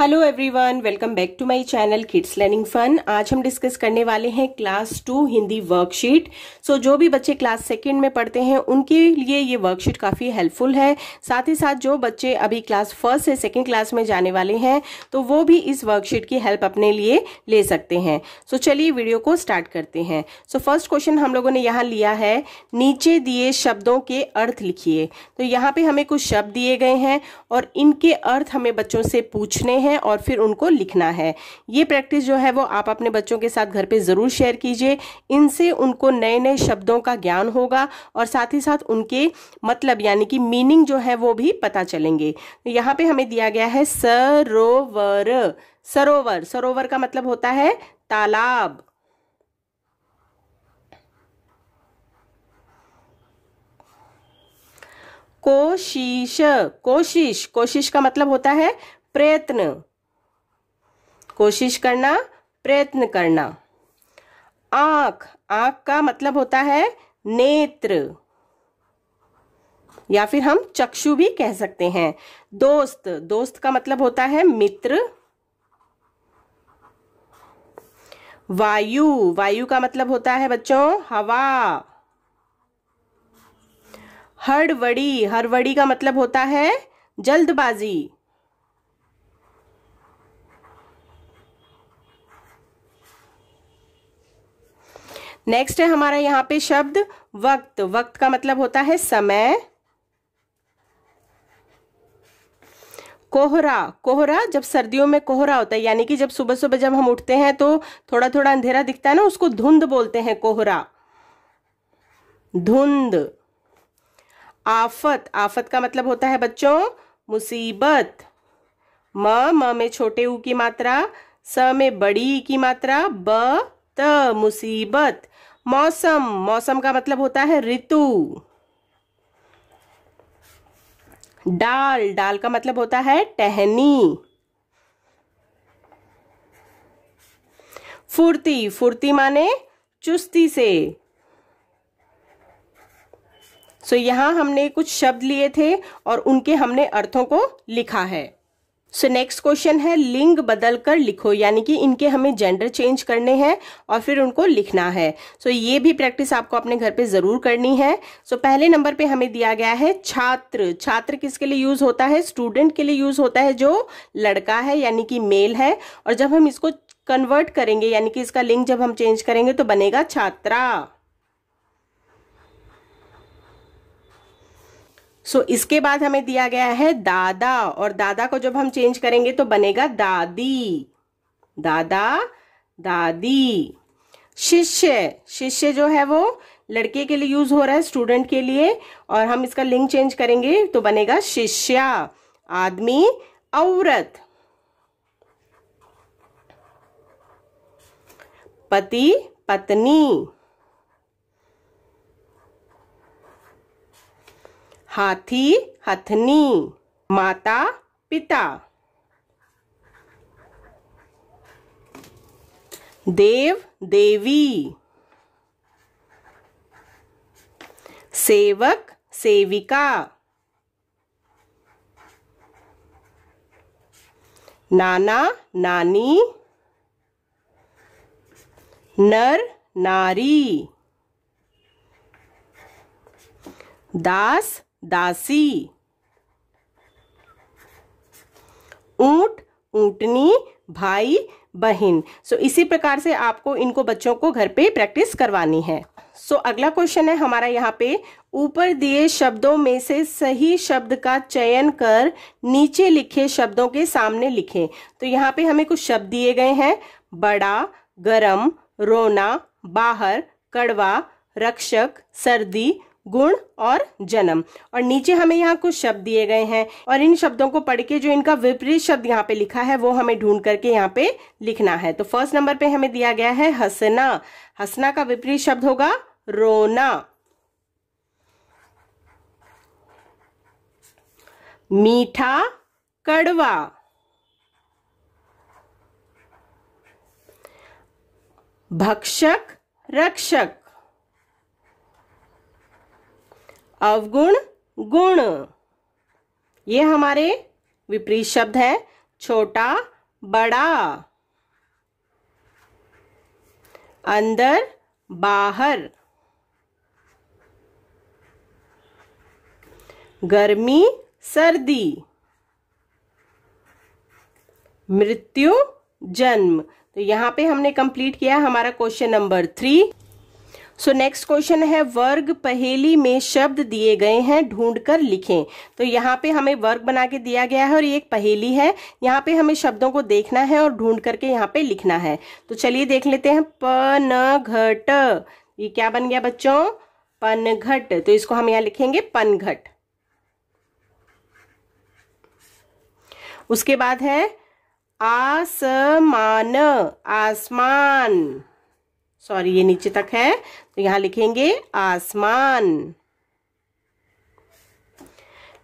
hello everyone welcome back to my channel kids learning fun आज हम discuss करने वाले हैं class two Hindi worksheet so जो भी बच्चे क्लास सेकेंड में पढ़ते हैं उनके लिए ये वर्कशीट काफ़ी हेल्पफुल है साथ ही साथ जो बच्चे अभी क्लास फर्स्ट से सेकेंड क्लास में जाने वाले हैं तो वो भी इस वर्कशीट की हेल्प अपने लिए ले सकते हैं सो so, चलिए वीडियो को स्टार्ट करते हैं सो फर्स्ट क्वेश्चन हम लोगों ने यहाँ लिया है नीचे दिए शब्दों के अर्थ लिखिए तो यहाँ पर हमें कुछ शब्द दिए गए हैं और इनके अर्थ हमें बच्चों से पूछने हैं हैं और फिर उनको लिखना है ये प्रैक्टिस जो है वो आप अपने बच्चों के साथ घर पे ज़रूर शेयर कीजिए इनसे उनको नए नए शब्दों का ज्ञान होगा और साथ ही साथ उनके मतलब यानी कि मीनिंग जो है वो भी पता चलेंगे यहाँ पे हमें दिया गया है सरोवर सरोवर सरोवर का मतलब होता है तालाब कोशिश कोशिश कोशिश का मतलब होता है प्रयत्न कोशिश करना प्रयत्न करना आंख आंख का मतलब होता है नेत्र या फिर हम चक्षु भी कह सकते हैं दोस्त दोस्त का मतलब होता है मित्र वायु वायु का मतलब होता है बच्चों हवा हड़वड़ी हड़बड़ी का मतलब होता है जल्दबाजी नेक्स्ट है हमारा यहाँ पे शब्द वक्त वक्त का मतलब होता है समय कोहरा कोहरा जब सर्दियों में कोहरा होता है यानी कि जब सुबह सुबह जब हम उठते हैं तो थोड़ा थोड़ा अंधेरा दिखता है ना उसको धुंध बोलते हैं कोहरा धुंध आफत आफत का मतलब होता है बच्चों मुसीबत म म में छोटे ऊ की मात्रा स में बड़ी की मात्रा ब त मुसीबत मौसम मौसम का मतलब होता है ऋतु डाल डाल का मतलब होता है टहनी फुर्ती फुर्ती माने चुस्ती से सो so, यहां हमने कुछ शब्द लिए थे और उनके हमने अर्थों को लिखा है सो नेक्स्ट क्वेश्चन है लिंग बदल कर लिखो यानी कि इनके हमें जेंडर चेंज करने हैं और फिर उनको लिखना है सो so, ये भी प्रैक्टिस आपको अपने घर पे ज़रूर करनी है सो so, पहले नंबर पे हमें दिया गया है छात्र छात्र किसके लिए यूज़ होता है स्टूडेंट के लिए यूज़ होता है जो लड़का है यानी कि मेल है और जब हम इसको कन्वर्ट करेंगे यानी कि इसका लिंग जब हम चेंज करेंगे तो बनेगा छात्रा सो so, इसके बाद हमें दिया गया है दादा और दादा को जब हम चेंज करेंगे तो बनेगा दादी दादा दादी शिष्य शिष्य जो है वो लड़के के लिए यूज हो रहा है स्टूडेंट के लिए और हम इसका लिंग चेंज करेंगे तो बनेगा शिष्या आदमी औरत पति पत्नी हाथी हथनी माता पिता देव देवी सेवक सेविका नाना नानी नर नारी दास दासी ऊट ऊटनी भाई बहन सो so, इसी प्रकार से आपको इनको बच्चों को घर पे प्रैक्टिस करवानी है सो so, अगला क्वेश्चन है हमारा यहाँ पे ऊपर दिए शब्दों में से सही शब्द का चयन कर नीचे लिखे शब्दों के सामने लिखें तो यहाँ पे हमें कुछ शब्द दिए गए हैं बड़ा गरम रोना बाहर कड़वा रक्षक सर्दी गुण और जन्म और नीचे हमें यहाँ कुछ शब्द दिए गए हैं और इन शब्दों को पढ़ के जो इनका विपरीत शब्द यहाँ पे लिखा है वो हमें ढूंढ करके यहाँ पे लिखना है तो फर्स्ट नंबर पे हमें दिया गया है हसना हंसना का विपरीत शब्द होगा रोना मीठा कड़वा भक्षक रक्षक अवगुण गुण ये हमारे विपरीत शब्द है छोटा बड़ा अंदर बाहर गर्मी सर्दी मृत्यु जन्म तो यहां पे हमने कंप्लीट किया हमारा question number three so next question है वर्ग पहेली में शब्द दिए गए हैं ढूंढकर लिखें तो यहाँ पे हमें वर्ग बना के दिया गया है और ये एक पहेली है यहाँ पे हमें शब्दों को देखना है और ढूंढ करके यहाँ पे लिखना है तो चलिए देख लेते हैं पन घट ये क्या बन गया बच्चों पनघट तो इसको हम यहाँ लिखेंगे पनघट उसके बाद है आसमान आसमान सॉरी ये नीचे तक है तो यहां लिखेंगे आसमान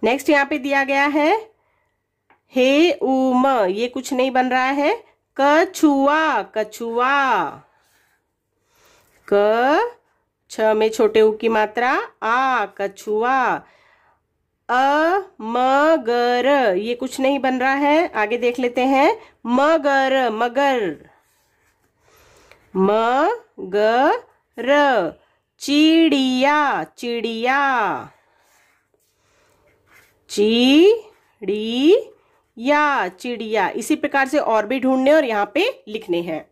नेक्स्ट यहां पे दिया गया है हे उम ये कुछ नहीं बन रहा है कछुआ कछुआ क छ में छोटे ऊ की मात्रा आ कछुआ अ मगर ये कुछ नहीं बन रहा है आगे देख लेते हैं मगर मगर म र चिड़िया चिड़िया चिड़िया चिड़िया इसी प्रकार से और भी ढूंढने और यहाँ पे लिखने हैं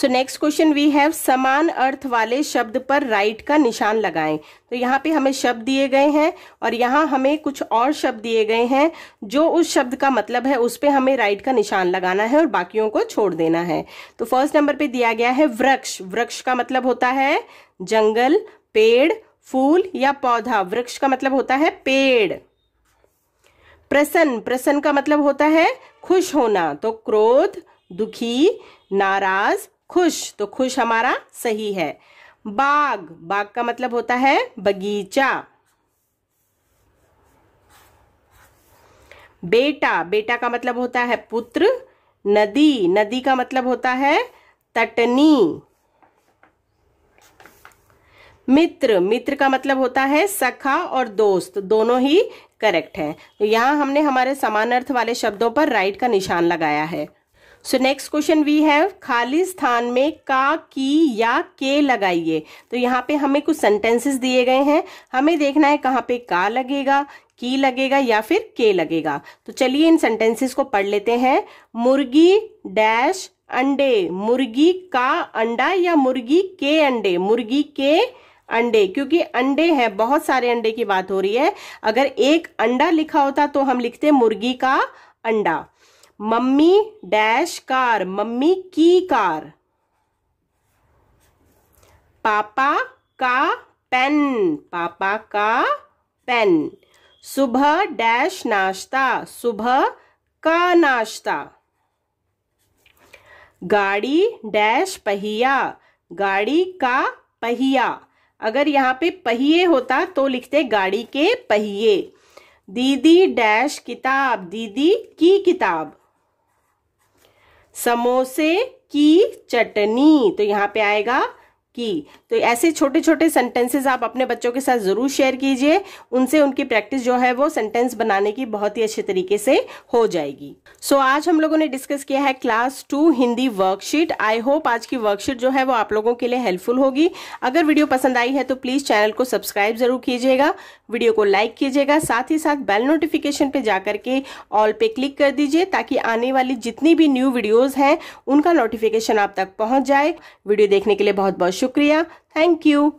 so next question we have समान अर्थ वाले शब्द पर राइट का निशान लगाएं तो यहाँ पे हमें शब्द दिए गए हैं और यहाँ हमें कुछ और शब्द दिए गए हैं जो उस शब्द का मतलब है उस पर हमें राइट का निशान लगाना है और बाकियों को छोड़ देना है तो फर्स्ट नंबर पे दिया गया है वृक्ष वृक्ष का मतलब होता है जंगल पेड़ फूल या पौधा वृक्ष का मतलब होता है पेड़ प्रसन्न प्रसन्न का मतलब होता है खुश होना तो क्रोध दुखी नाराज खुश तो खुश हमारा सही है बाग बाग का मतलब होता है बगीचा बेटा बेटा का मतलब होता है पुत्र नदी नदी का मतलब होता है तटनी मित्र मित्र का मतलब होता है सखा और दोस्त दोनों ही करेक्ट है तो यहां हमने हमारे समान अर्थ वाले शब्दों पर राइट का निशान लगाया है so next question we have खाली स्थान में का की या के लगाइए तो यहाँ पे हमें कुछ सेंटेंसेस दिए गए हैं हमें देखना है कहाँ पे का लगेगा की लगेगा या फिर के लगेगा तो चलिए इन सेंटेंसेस को पढ़ लेते हैं मुर्गी डैश अंडे मुर्गी का अंडा या मुर्गी के अंडे मुर्गी के अंडे क्योंकि अंडे हैं बहुत सारे अंडे की बात हो रही है अगर एक अंडा लिखा होता तो हम लिखते मुर्गी का अंडा मम्मी डैश कार मम्मी की कार पापा का पेन पापा का पेन सुबह डैश नाश्ता सुबह का नाश्ता गाड़ी डैश पहिया गाड़ी का पहिया अगर यहाँ पे पहिए होता तो लिखते गाड़ी के पहिए दीदी डैश किताब दीदी की किताब समोसे की चटनी तो यहाँ पे आएगा की तो ऐसे छोटे छोटे सेंटेंसेस आप अपने बच्चों के साथ ज़रूर शेयर कीजिए उनसे उनकी प्रैक्टिस जो है वो सेंटेंस बनाने की बहुत ही अच्छे तरीके से हो जाएगी सो so, आज हम लोगों ने डिस्कस किया है class two Hindi worksheet I hope आज की वर्कशीट जो है वो आप लोगों के लिए हेल्पफुल होगी अगर वीडियो पसंद आई है तो प्लीज़ चैनल को सब्सक्राइब ज़रूर कीजिएगा वीडियो को लाइक कीजिएगा साथ ही साथ बेल नोटिफिकेशन पे जाकर के ऑल पे क्लिक कर दीजिए ताकि आने वाली जितनी भी न्यू वीडियोज़ हैं उनका नोटिफिकेशन आप तक पहुंच जाए वीडियो देखने के लिए बहुत बहुत शुक्रिया थैंक यू